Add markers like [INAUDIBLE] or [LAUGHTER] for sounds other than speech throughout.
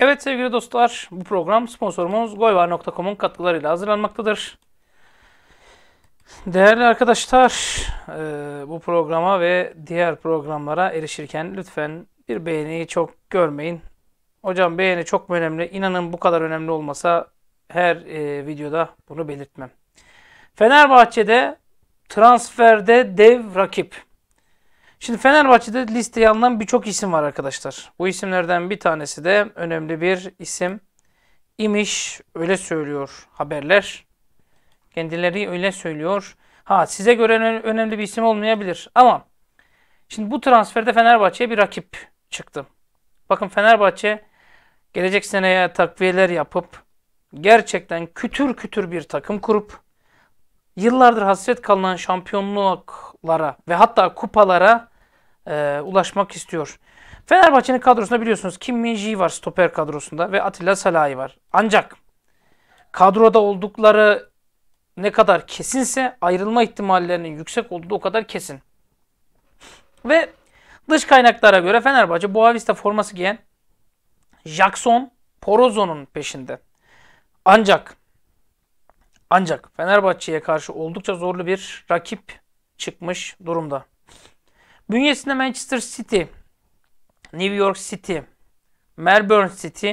Evet sevgili dostlar bu program sponsorumuz goyvar.com'un katkılarıyla hazırlanmaktadır. Değerli arkadaşlar e, bu programa ve diğer programlara erişirken lütfen bir beğeniyi çok görmeyin. Hocam beğeni çok önemli? İnanın bu kadar önemli olmasa her e, videoda bunu belirtmem. Fenerbahçe'de transferde dev rakip. Şimdi Fenerbahçe'de listeye alınan birçok isim var arkadaşlar. Bu isimlerden bir tanesi de önemli bir isim. İmiş öyle söylüyor haberler. Kendileri öyle söylüyor. Ha size göre önemli bir isim olmayabilir ama şimdi bu transferde Fenerbahçe'ye bir rakip çıktı. Bakın Fenerbahçe gelecek seneye takviyeler yapıp gerçekten kütür kütür bir takım kurup yıllardır hasret kalınan şampiyonluklara ve hatta kupalara e, ulaşmak istiyor. Fenerbahçe'nin kadrosunda biliyorsunuz Kim min var stoper kadrosunda ve Atilla Salahi var. Ancak kadroda oldukları ne kadar kesinse ayrılma ihtimallerinin yüksek olduğu o kadar kesin. Ve dış kaynaklara göre Fenerbahçe Boavista forması giyen Jackson Porozo'nun peşinde. Ancak ancak Fenerbahçe'ye karşı oldukça zorlu bir rakip çıkmış durumda. Bünyesinde Manchester City, New York City, Melbourne City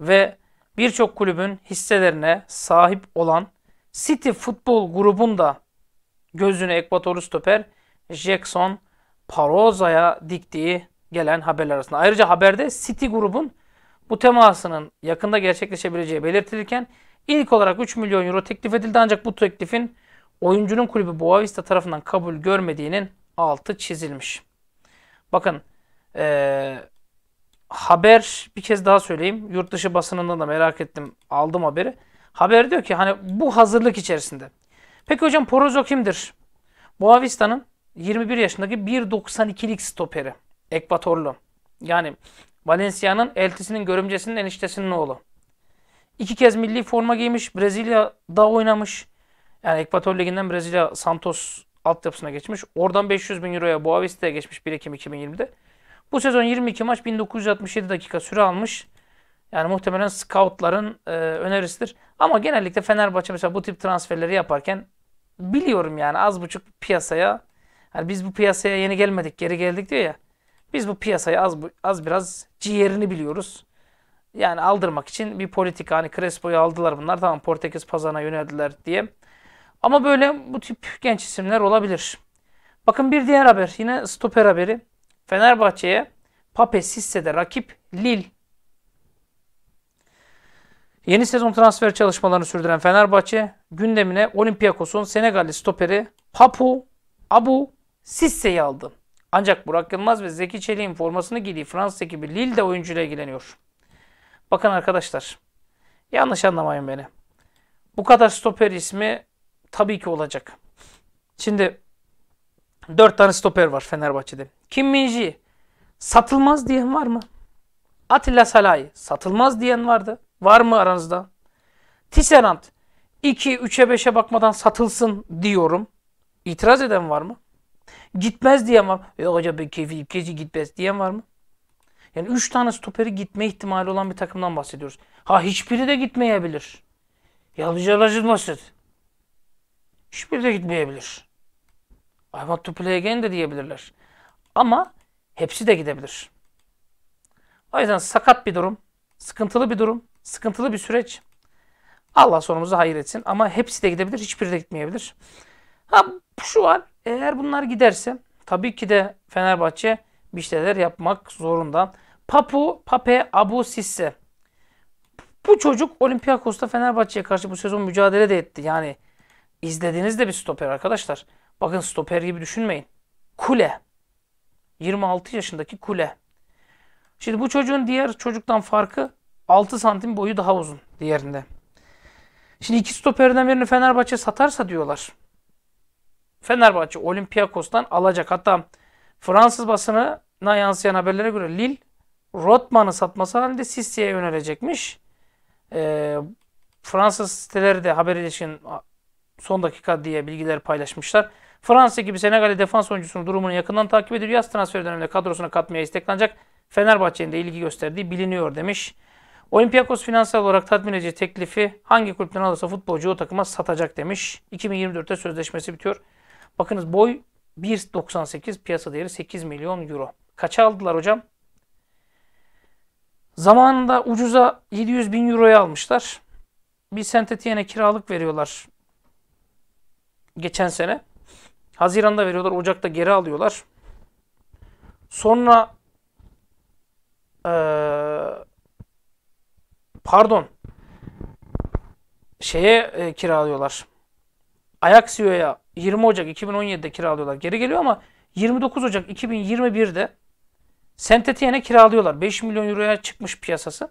ve birçok kulübün hisselerine sahip olan City Futbol grubunda gözünü Ekvatoru stoper Jackson Paroza'ya diktiği gelen haberler arasında. Ayrıca haberde City grubun bu temasının yakında gerçekleşebileceği belirtilirken ilk olarak 3 milyon euro teklif edildi ancak bu teklifin oyuncunun kulübü Boavista tarafından kabul görmediğinin altı çizilmiş. Bakın e, haber bir kez daha söyleyeyim. Yurt dışı basınından da merak ettim. Aldım haberi. Haber diyor ki hani bu hazırlık içerisinde. Peki hocam Porozo kimdir? Boavista'nın 21 yaşındaki 1.92'lik stoperi. Ekvatorlu. Yani Valencia'nın eltisinin görümcesinin eniştesinin oğlu. İki kez milli forma giymiş. Brezilya'da oynamış. Yani Ekvator Ligi'nden Brezilya Santos altyapısına geçmiş. Oradan 500 bin euroya Boavista'ya geçmiş 1 Ekim 2020'de. Bu sezon 22 maç 1967 dakika süre almış. Yani muhtemelen scoutların e, önerisidir. Ama genellikle Fenerbahçe mesela bu tip transferleri yaparken biliyorum yani az buçuk piyasaya yani biz bu piyasaya yeni gelmedik geri geldik diyor ya. Biz bu piyasaya az az biraz ciğerini biliyoruz. Yani aldırmak için bir politika hani Crespo'yu aldılar bunlar tamam Portekiz pazarına yöneldiler diye. Ama böyle bu tip genç isimler olabilir. Bakın bir diğer haber yine stoper haberi. Fenerbahçe'ye Pape Sisse'de rakip Lille. Yeni sezon transfer çalışmalarını sürdüren Fenerbahçe gündemine Olympiakos'un Senegalli stoperi Papu Abu Sisse'yi aldı. Ancak Burak Yılmaz ve Zeki Çelik'in formasını giydiği Fransız ekibi Lille de oyuncuyla ilgileniyor. Bakın arkadaşlar yanlış anlamayın beni. Bu kadar stoper ismi Tabii ki olacak. Şimdi dört tane stoper var Fenerbahçe'de. Kim Minji satılmaz diyen var mı? Atilla Salay satılmaz diyen vardı. Var mı aranızda? Tisserand 2 3'e 5'e bakmadan satılsın diyorum. İtiraz eden var mı? Gitmez diyen var mı? Yok e, hocam ben keyfi keyfi gitmez diyen var mı? Yani 3 tane stoperi gitme ihtimali olan bir takımdan bahsediyoruz. Ha hiçbiri de gitmeyebilir. Yalnızca Rajid Masut. Hiçbiri de gitmeyebilir. I want to play again de diyebilirler. Ama hepsi de gidebilir. O yüzden sakat bir durum, sıkıntılı bir durum, sıkıntılı bir süreç. Allah sonumuzu hayır etsin ama hepsi de gidebilir, hiçbiri de gitmeyebilir. Ha şu var, eğer bunlar giderse tabii ki de Fenerbahçe bir şeyler yapmak zorunda. Papu, Pape, Abu Sisse. Bu çocuk Olympiakos'ta Fenerbahçe'ye karşı bu sezon mücadele de etti. Yani İzlediğiniz de bir stoper arkadaşlar. Bakın stoper gibi düşünmeyin. Kule. 26 yaşındaki kule. Şimdi bu çocuğun diğer çocuktan farkı 6 santim boyu daha uzun diğerinde. Şimdi iki stoperden birini Fenerbahçe satarsa diyorlar. Fenerbahçe Olympiakos'tan alacak. Hatta Fransız basınına yansıyan haberlere göre Lille Rotman'ı satması halinde Sisse'ye yönelecekmiş. Ee, Fransız siteleri de haber ilişkin son dakika diye bilgiler paylaşmışlar. Fransa gibi Senegal'e defans oyuncusunun durumunu yakından takip ediyor. Yaz transfer döneminde kadrosuna katmaya isteklenecek. Fenerbahçe'nin de ilgi gösterdiği biliniyor demiş. Olympiakos finansal olarak tatmin edici teklifi hangi kulüpten alırsa futbolcu o takıma satacak demiş. 2024'te sözleşmesi bitiyor. Bakınız boy 1.98 piyasa değeri 8 milyon euro. Kaça aldılar hocam? Zamanında ucuza 700 bin euroya almışlar. Bir sentetiyene kiralık veriyorlar Geçen sene. Haziran'da veriyorlar. Ocak'ta geri alıyorlar. Sonra ee, pardon şeye e, kiralıyorlar. Ayaxio'ya 20 Ocak 2017'de kiralıyorlar. Geri geliyor ama 29 Ocak 2021'de Sentetien'e kiralıyorlar. 5 milyon euroya çıkmış piyasası.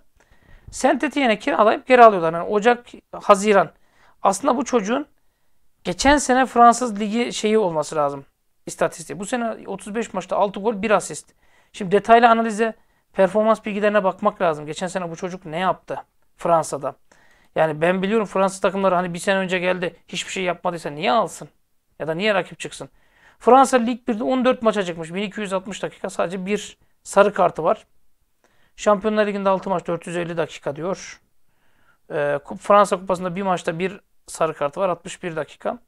Sentetien'e kiralayıp geri alıyorlar. Yani Ocak, Haziran. Aslında bu çocuğun Geçen sene Fransız Ligi şeyi olması lazım. istatistiği. Bu sene 35 maçta 6 gol 1 asist. Şimdi detaylı analize performans bilgilerine bakmak lazım. Geçen sene bu çocuk ne yaptı Fransa'da? Yani ben biliyorum Fransız takımları hani bir sene önce geldi hiçbir şey yapmadıysa niye alsın? Ya da niye rakip çıksın? Fransa Lig 1'de 14 maça çıkmış. 1260 dakika sadece bir sarı kartı var. Şampiyonlar Ligi'nde 6 maç 450 dakika diyor. Ee, Fransa Kupası'nda bir maçta bir sarı kartı var 61 dakika.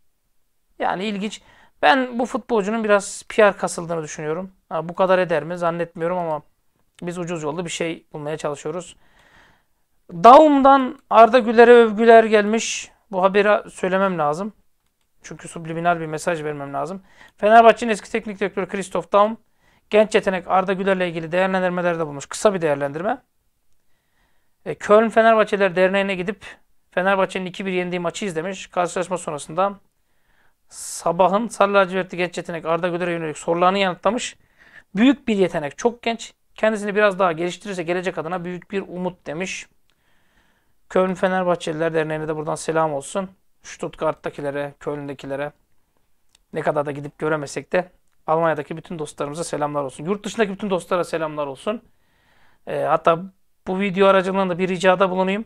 Yani ilginç. Ben bu futbolcunun biraz PR kasıldığını düşünüyorum. Ha, bu kadar eder mi zannetmiyorum ama biz ucuz yolda bir şey bulmaya çalışıyoruz. Daum'dan Arda Güler'e övgüler gelmiş. Bu haberi söylemem lazım. Çünkü subliminal bir mesaj vermem lazım. Fenerbahçe'nin eski teknik direktörü Christoph Daum genç yetenek Arda Güler'le ilgili değerlendirmelerde bulmuş. Kısa bir değerlendirme. E, Köln Fenerbahçeler Derneği'ne gidip Fenerbahçe'nin 2-1 yendiği maçı izlemiş. Karşılaşma sonrasında Sabah'ın Sarı Lacivertli genç yetenek Arda Güler'e yönelik sorularını yanıtlamış. Büyük bir yetenek, çok genç. Kendisini biraz daha geliştirirse gelecek adına büyük bir umut demiş. Köln Fenerbahçeliler Derneği'ne de buradan selam olsun. Stuttgart'takilere, Köln'dekilere ne kadar da gidip göremesek de Almanya'daki bütün dostlarımıza selamlar olsun. Yurt dışındaki bütün dostlara selamlar olsun. E, hatta bu video aracılığında bir ricada bulunayım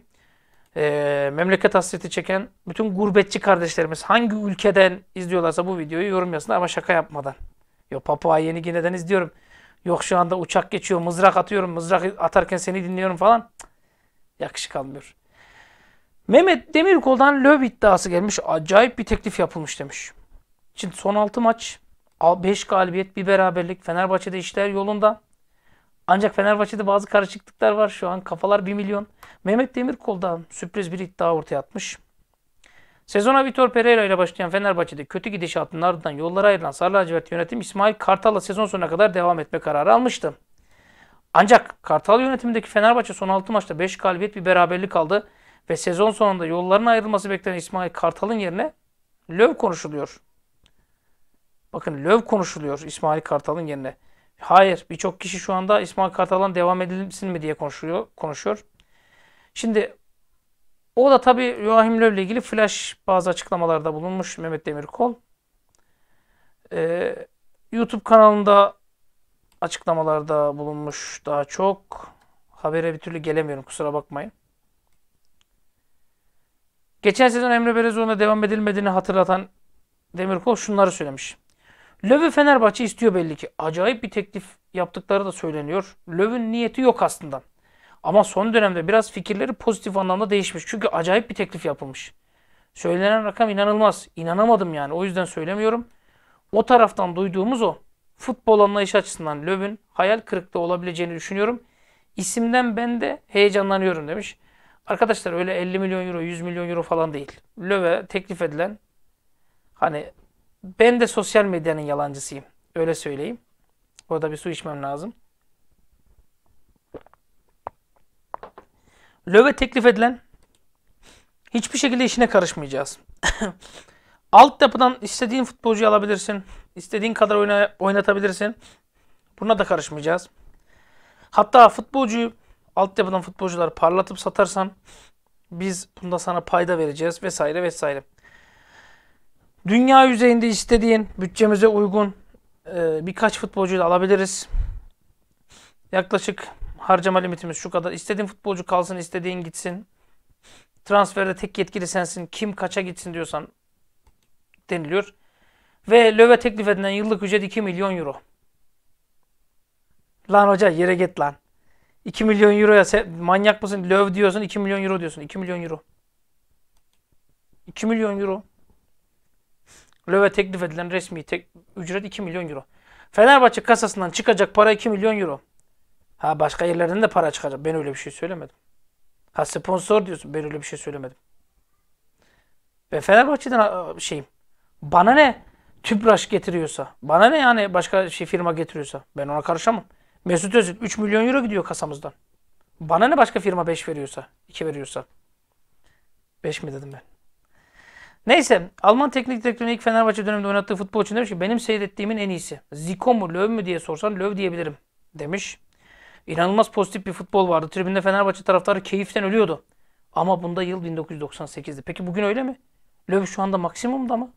e, memleket hasreti çeken bütün gurbetçi kardeşlerimiz hangi ülkeden izliyorlarsa bu videoyu yorum yazsınlar ama şaka yapmadan. Yok Papua Yeni Gine'den izliyorum. Yok şu anda uçak geçiyor, mızrak atıyorum, mızrak atarken seni dinliyorum falan. yakışık almıyor. Mehmet Demirkol'dan löv iddiası gelmiş. Acayip bir teklif yapılmış demiş. Şimdi son 6 maç 5 galibiyet, bir beraberlik. Fenerbahçe'de işler yolunda. Ancak Fenerbahçe'de bazı karışıklıklar var. Şu an kafalar 1 milyon. Mehmet Demirkol'dan sürpriz bir iddia ortaya atmış. Sezona Vitor Pereira ile başlayan Fenerbahçe'de kötü gidişatın ardından yollara ayrılan Sarı yönetim İsmail Kartal'la sezon sonuna kadar devam etme kararı almıştı. Ancak Kartal yönetimindeki Fenerbahçe son 6 maçta 5 galibiyet bir beraberlik aldı ve sezon sonunda yollarına ayrılması beklenen İsmail Kartal'ın yerine Löv konuşuluyor. Bakın Löv konuşuluyor İsmail Kartal'ın yerine. Hayır. Birçok kişi şu anda İsmail Kartal'ın devam edilsin mi diye konuşuyor. konuşuyor. Şimdi o da tabii Joachim Löw ile ilgili flash bazı açıklamalarda bulunmuş Mehmet Demirkol. Ee, YouTube kanalında açıklamalarda bulunmuş daha çok. Habere bir türlü gelemiyorum kusura bakmayın. Geçen sezon Emre Belezoğlu'na devam edilmediğini hatırlatan Demirkol şunları söylemiş. Löw'ü Fenerbahçe istiyor belli ki. Acayip bir teklif yaptıkları da söyleniyor. Löw'ün niyeti yok aslında. Ama son dönemde biraz fikirleri pozitif anlamda değişmiş. Çünkü acayip bir teklif yapılmış. Söylenen rakam inanılmaz. İnanamadım yani. O yüzden söylemiyorum. O taraftan duyduğumuz o. Futbol anlayışı açısından Löw'ün hayal kırıklığı olabileceğini düşünüyorum. İsimden ben de heyecanlanıyorum demiş. Arkadaşlar öyle 50 milyon euro, 100 milyon euro falan değil. Löve teklif edilen hani ben de sosyal medyanın yalancısıyım. Öyle söyleyeyim. Orada bir su içmem lazım. Löve teklif edilen hiçbir şekilde işine karışmayacağız. [COUGHS] Alt yapıdan istediğin futbolcuyu alabilirsin. İstediğin kadar oyna, oynatabilirsin. Buna da karışmayacağız. Hatta futbolcuyu altyapıdan futbolcuları parlatıp satarsan biz bunda sana payda vereceğiz vesaire vesaire. Dünya yüzeyinde istediğin bütçemize uygun e, birkaç futbolcuyu da alabiliriz. Yaklaşık harcama limitimiz şu kadar. İstediğin futbolcu kalsın, istediğin gitsin. Transferde tek yetkili sensin. Kim kaça gitsin diyorsan deniliyor. Ve Löve teklif edilen yıllık ücret 2 milyon euro. Lan hoca yere git lan. 2 milyon euroya manyak mısın? Löv diyorsun 2 milyon euro diyorsun. 2 milyon euro. 2 milyon euro. Löve teklif edilen resmi tek, ücret 2 milyon euro. Fenerbahçe kasasından çıkacak para 2 milyon euro. Ha başka yerlerden de para çıkacak. Ben öyle bir şey söylemedim. Ha sponsor diyorsun. Ben öyle bir şey söylemedim. Ben Fenerbahçe'den şeyim. Bana ne tüpraş getiriyorsa. Bana ne yani başka şey firma getiriyorsa. Ben ona karışamam. Mesut Özil 3 milyon euro gidiyor kasamızdan. Bana ne başka firma 5 veriyorsa. 2 veriyorsa. 5 mi dedim ben? Neyse Alman teknik direktörünün ilk Fenerbahçe döneminde oynattığı futbol için demiş ki benim seyrettiğimin en iyisi. Zico mu Löw mü diye sorsan Löw diyebilirim demiş. İnanılmaz pozitif bir futbol vardı. Tribünde Fenerbahçe taraftarı keyiften ölüyordu. Ama bunda yıl 1998'di. Peki bugün öyle mi? Löw şu anda maksimumda mı?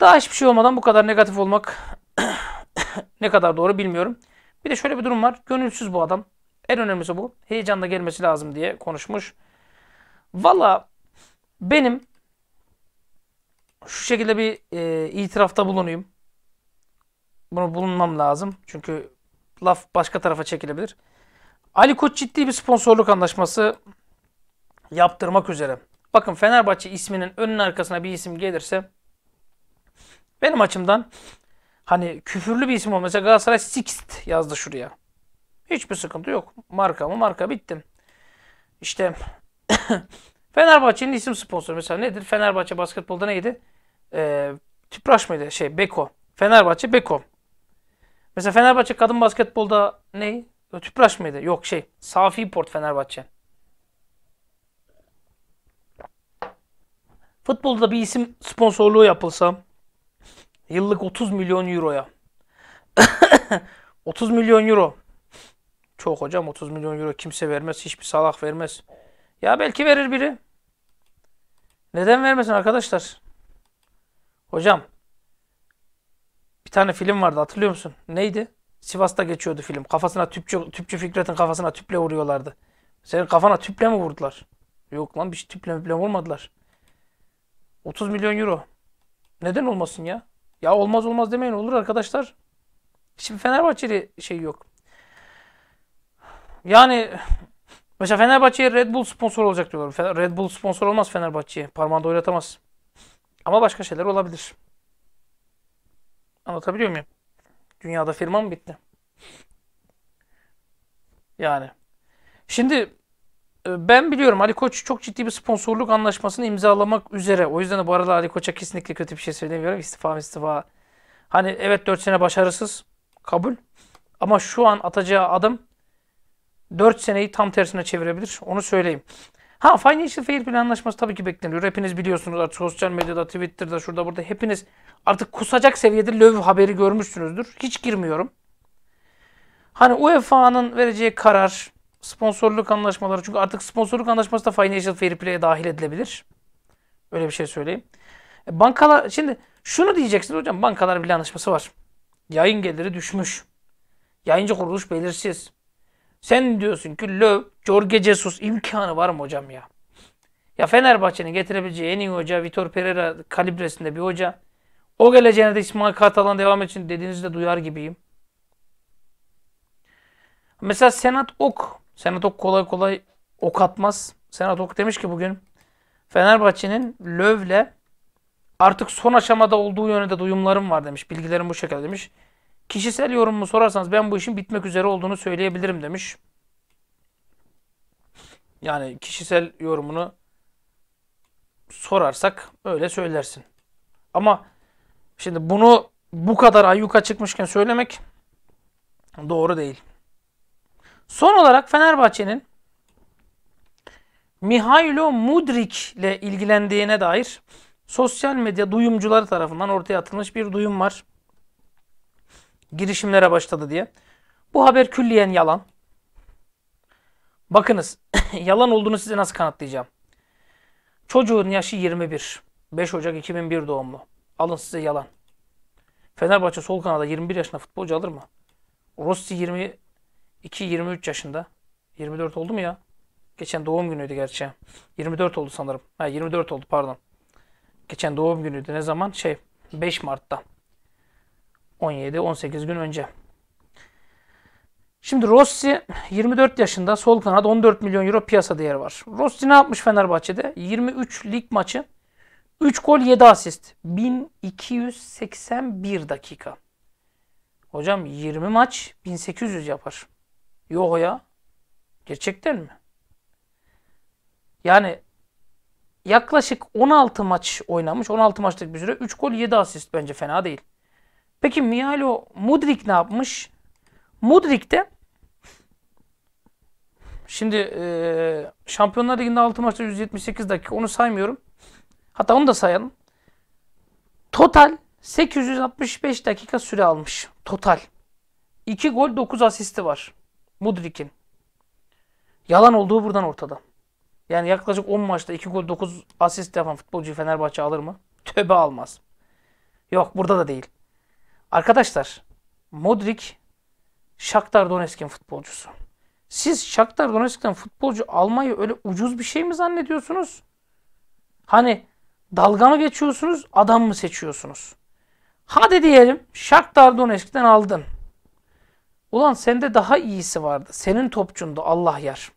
Daha hiçbir şey olmadan bu kadar negatif olmak [COUGHS] ne kadar doğru bilmiyorum. Bir de şöyle bir durum var. Gönülsüz bu adam. En önemlisi bu. Heyecanla gelmesi lazım diye konuşmuş. Valla benim şu şekilde bir e, itirafta bulunayım. Bunu bulunmam lazım. Çünkü laf başka tarafa çekilebilir. Ali Koç ciddi bir sponsorluk anlaşması yaptırmak üzere. Bakın Fenerbahçe isminin önün arkasına bir isim gelirse benim açımdan hani küfürlü bir isim olmasa Galatasaray Sixt yazdı şuraya. Hiçbir sıkıntı yok. Marka mı marka bittim. İşte Fenerbahçe'nin isim sponsoru mesela nedir? Fenerbahçe basketbolda neydi? Ee, Tüpraş mıydı? Şey Beko. Fenerbahçe Beko. Mesela Fenerbahçe kadın basketbolda ne? Tüpraş mıydı? Yok şey. Safi Port Fenerbahçe. Futbolda bir isim sponsorluğu yapılsa yıllık 30 milyon euroya. 30 [COUGHS] milyon euro. Çok hocam 30 milyon euro kimse vermez. Hiçbir salak vermez. Ya belki verir biri. Neden vermesin arkadaşlar? Hocam bir tane film vardı hatırlıyor musun? Neydi? Sivas'ta geçiyordu film. Kafasına tüpçü, tüpçü Fikret'in kafasına tüple vuruyorlardı. Senin kafana tüple mi vurdular? Yok lan bir şey tüple mi vurmadılar. 30 milyon euro. Neden olmasın ya? Ya olmaz olmaz demeyin olur arkadaşlar. Şimdi Fenerbahçeli şey yok. Yani Mesela Fenerbahçe'ye Red Bull sponsor olacak diyorlar. Red Bull sponsor olmaz Fenerbahçe'ye. Parmağında oynatamaz. Ama başka şeyler olabilir. Anlatabiliyor muyum? Dünyada firma mı bitti? Yani. Şimdi e, ben biliyorum Ali Koç çok ciddi bir sponsorluk anlaşmasını imzalamak üzere. O yüzden bu arada Ali Koç'a kesinlikle kötü bir şey söylemiyorum. İstifa istifa. Hani evet 4 sene başarısız. Kabul. Ama şu an atacağı adım 4 seneyi tam tersine çevirebilir. Onu söyleyeyim. Ha Financial Fair Play anlaşması tabii ki bekleniyor. Hepiniz biliyorsunuz artık sosyal medyada, Twitter'da, şurada burada hepiniz artık kusacak seviyede löv haberi görmüşsünüzdür. Hiç girmiyorum. Hani UEFA'nın vereceği karar, sponsorluk anlaşmaları. Çünkü artık sponsorluk anlaşması da Financial Fair Play'e dahil edilebilir. Öyle bir şey söyleyeyim. E, bankalar, şimdi şunu diyeceksiniz hocam bankalar bile anlaşması var. Yayın geliri düşmüş. Yayıncı kuruluş belirsiz. Sen diyorsun ki Löw, Jorge Jesus imkanı var mı hocam ya? Ya Fenerbahçe'nin getirebileceği en iyi hoca Vitor Pereira kalibresinde bir hoca. O geleceğine de İsmail Kartal'dan devam için dediğinizi de duyar gibiyim. Mesela Senat Ok. Senat Ok kolay kolay ok atmaz. Senat Ok demiş ki bugün Fenerbahçe'nin Löv'le artık son aşamada olduğu yönünde duyumlarım var demiş. Bilgilerim bu şekilde demiş. Kişisel yorumumu sorarsanız ben bu işin bitmek üzere olduğunu söyleyebilirim demiş. Yani kişisel yorumunu sorarsak öyle söylersin. Ama şimdi bunu bu kadar ayyuka çıkmışken söylemek doğru değil. Son olarak Fenerbahçe'nin Mihailo Mudrik ile ilgilendiğine dair sosyal medya duyumcuları tarafından ortaya atılmış bir duyum var girişimlere başladı diye. Bu haber külliyen yalan. Bakınız [COUGHS] yalan olduğunu size nasıl kanıtlayacağım. Çocuğun yaşı 21. 5 Ocak 2001 doğumlu. Alın size yalan. Fenerbahçe sol kanada 21 yaşında futbolcu alır mı? Rossi 22-23 yaşında. 24 oldu mu ya? Geçen doğum günüydü gerçi. 24 oldu sanırım. Ha 24 oldu pardon. Geçen doğum günüydü. Ne zaman? Şey 5 Mart'ta. 17-18 gün önce. Şimdi Rossi 24 yaşında sol kanat 14 milyon euro piyasa değeri var. Rossi ne yapmış Fenerbahçe'de? 23 lig maçı 3 gol 7 asist 1281 dakika. Hocam 20 maç 1800 yapar. Yok ya. Gerçekten mi? Yani yaklaşık 16 maç oynamış. 16 maçlık bir süre 3 gol 7 asist bence fena değil. Peki Mihalo Mudrik ne yapmış? Mudrik de şimdi e, Şampiyonlar Ligi'nde 6 maçta 178 dakika onu saymıyorum. Hatta onu da sayalım. Total 865 dakika süre almış. Total. 2 gol 9 asisti var. Mudrik'in. Yalan olduğu buradan ortada. Yani yaklaşık 10 maçta 2 gol 9 asist yapan futbolcu Fenerbahçe alır mı? Töbe almaz. Yok burada da değil. Arkadaşlar Modric Shakhtar Donetsk'in futbolcusu. Siz Shakhtar Donetsk'ten futbolcu almayı öyle ucuz bir şey mi zannediyorsunuz? Hani dalga mı geçiyorsunuz, adam mı seçiyorsunuz? Hadi diyelim Shakhtar Donetsk'ten aldın. Ulan sende daha iyisi vardı. Senin topçundu Allah yer.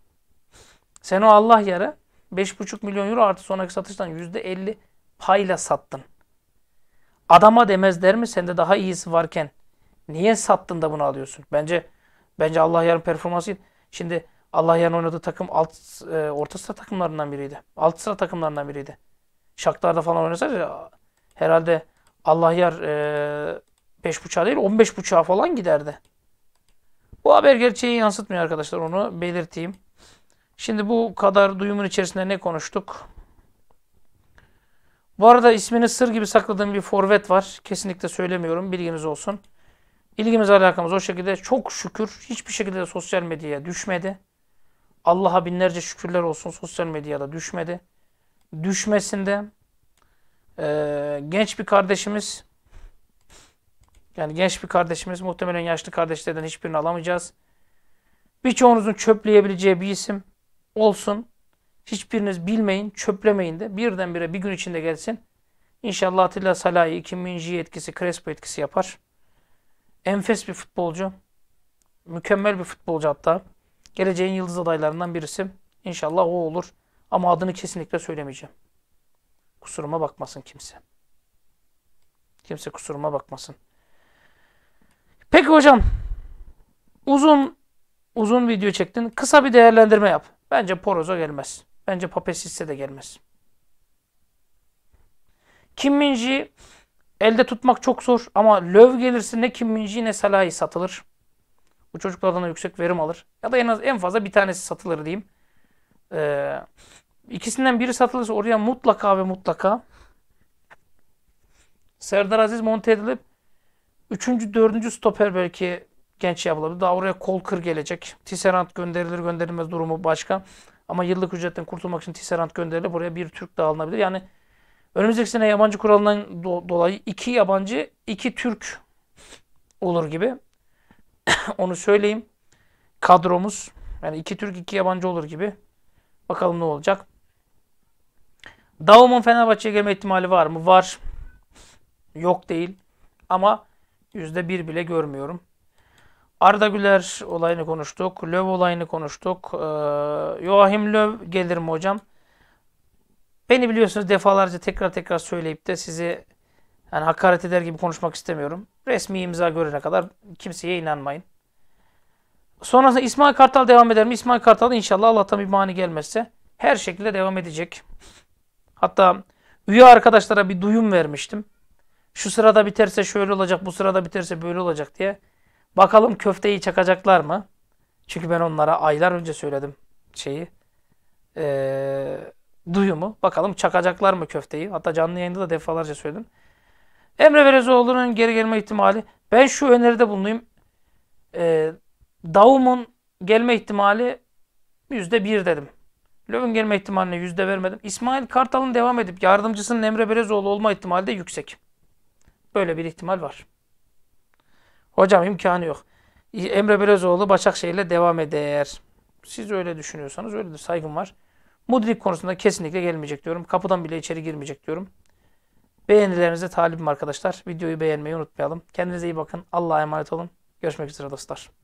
Sen o Allah yere 5,5 milyon euro artı sonraki satıştan %50 payla sattın. Adama demezler mi sende daha iyisi varken niye sattın da bunu alıyorsun? Bence bence Allah yarın performansı şimdi Allah yarın oynadığı takım alt e, orta sıra takımlarından biriydi. Alt sıra takımlarından biriydi. Şaklarda falan oynasaydı herhalde Allah yar e, 5.5'a değil 15.5'a falan giderdi. Bu haber gerçeği yansıtmıyor arkadaşlar onu belirteyim. Şimdi bu kadar duyumun içerisinde ne konuştuk? Bu arada ismini sır gibi sakladığım bir forvet var. Kesinlikle söylemiyorum. Bilginiz olsun. İlgimiz alakamız o şekilde çok şükür hiçbir şekilde sosyal medyaya düşmedi. Allah'a binlerce şükürler olsun sosyal medyada düşmedi. Düşmesinde e, genç bir kardeşimiz yani genç bir kardeşimiz muhtemelen yaşlı kardeşlerden hiçbirini alamayacağız. Birçoğunuzun çöpleyebileceği bir isim olsun. Hiçbiriniz bilmeyin, çöplemeyin de birdenbire bir gün içinde gelsin. İnşallah Atilla Salahi, Kim etkisi, Crespo etkisi yapar. Enfes bir futbolcu. Mükemmel bir futbolcu hatta. Geleceğin yıldız adaylarından birisi. İnşallah o olur. Ama adını kesinlikle söylemeyeceğim. Kusuruma bakmasın kimse. Kimse kusuruma bakmasın. Peki hocam. Uzun uzun video çektin. Kısa bir değerlendirme yap. Bence Porozo gelmez. Bence Papesis'e de gelmez. Kim Minji elde tutmak çok zor ama löv gelirse ne Kim Minji ne salahi satılır. Bu çocuklardan da yüksek verim alır. Ya da en az en fazla bir tanesi satılır diyeyim. Ee, ikisinden biri satılırsa oraya mutlaka ve mutlaka Serdar Aziz monte edilip 3. 4. stoper belki genç yapılabilir. Daha oraya kol kır gelecek. Tisserant gönderilir gönderilmez durumu başka. Ama yıllık ücretten kurtulmak için tisserant gönderile buraya bir Türk daha alınabilir. Yani önümüzdeki sene yabancı kuralından do dolayı iki yabancı, iki Türk olur gibi. [COUGHS] Onu söyleyeyim. Kadromuz yani iki Türk, iki yabancı olur gibi. Bakalım ne olacak. Davumun Fenerbahçe'ye gelme ihtimali var mı? Var. Yok değil. Ama %1 bile görmüyorum. Arda Güler olayını konuştuk. Löv olayını konuştuk. Ee, Joachim Löw gelir mi hocam? Beni biliyorsunuz defalarca tekrar tekrar söyleyip de sizi yani hakaret eder gibi konuşmak istemiyorum. Resmi imza görene kadar kimseye inanmayın. Sonrasında İsmail Kartal devam eder mi? İsmail Kartal inşallah Allah'tan bir mani gelmezse her şekilde devam edecek. Hatta üye arkadaşlara bir duyum vermiştim. Şu sırada biterse şöyle olacak, bu sırada biterse böyle olacak diye. Bakalım köfteyi çakacaklar mı? Çünkü ben onlara aylar önce söyledim şeyi. Ee, duyumu. Bakalım çakacaklar mı köfteyi? Hatta canlı yayında da defalarca söyledim. Emre Belezoğlu'nun geri gelme ihtimali. Ben şu öneride bulunayım. Ee, Davum'un gelme ihtimali %1 dedim. Löv'ün gelme ihtimalini yüzde vermedim. İsmail Kartal'ın devam edip yardımcısının Emre Belezoğlu olma ihtimali de yüksek. Böyle bir ihtimal var. Hocam imkanı yok. Emre Belezoğlu Başakşehir'le devam eder. Siz öyle düşünüyorsanız öyledir. Saygım var. Mudrik konusunda kesinlikle gelmeyecek diyorum. Kapıdan bile içeri girmeyecek diyorum. Beğenilerinize talibim arkadaşlar. Videoyu beğenmeyi unutmayalım. Kendinize iyi bakın. Allah'a emanet olun. Görüşmek üzere dostlar.